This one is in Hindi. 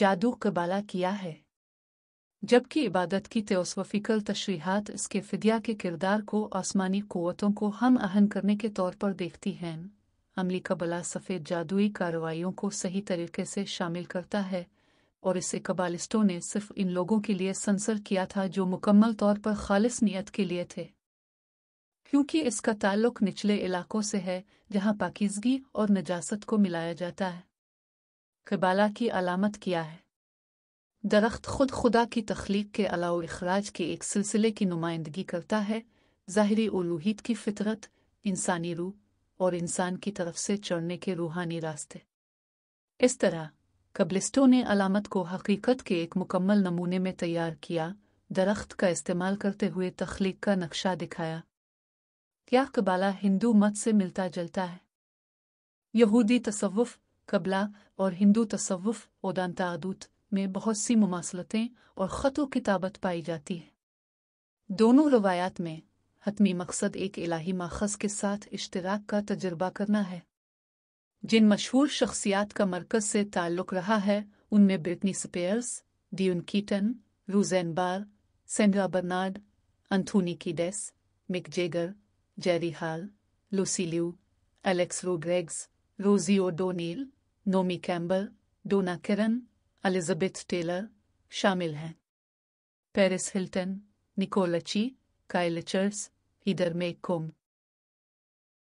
जादू कबाला किया है जबकि इबादत की तेोसोफिकल तशरीहत इसके फिदिया के किरदार को आसमानी क़वतों को हम आहन करने के तौर पर देखती हैं अमली कबला सफ़ेद जादुई कार्रवाइयों को सही तरीके से शामिल करता है और इसे कबालिस्टों ने सिर्फ इन लोगों के लिए संसर किया था जो मुकम्मल तौर पर खालिस नीयत के लिए थे क्योंकि इसका ताल्लुक निचले इलाकों से है जहां पाकिजगी और नजासत को मिलाया जाता है कबाला की अलामत किया है दरख्त खुद खुदा की तख्लीक के अलाव अखराज के एक सिलसिले की नुमाइंदगी करता है ज़ाहरी उलूहित की फितरत इंसानी रूह और इंसान की तरफ से चढ़ने के रूहानी रास्ते इस तरह कबलिस्टों ने अलामत को हकीकत के एक मुकम्मल नमूने में तैयार किया दरख्त का इस्तेमाल करते हुए तख्लीक का नक्शा दिखाया क्या कबाला हिंदू मत से मिलता जलता है यहूदी तसव्वुफ़ कबला और हिंदू तसवुफ़ और में बहुत सी मुमासलतें और ख़तों किताबत पाई जाती है दोनों रवायात में हतमी मकसद एक इलाही माखज़ के साथ इश्तराक का तजर्बा करना है जिन मशहूर शख्सियात का मरकज़ से ताल्लुक़ रहा है उनमें Britney Spears Diane Keaton Roseanne Barr Sandra Bernhard Anthony Kiedis Mick Jagger Jerry Hall Lucy Liu Alex Rodriguez Rosie O'Donnell Naomi Campbell Donna Karan Elizabeth Taylor शामिल हैं पेरिस हिल्टन निकोलची काइलचर्स हिदर मेकोम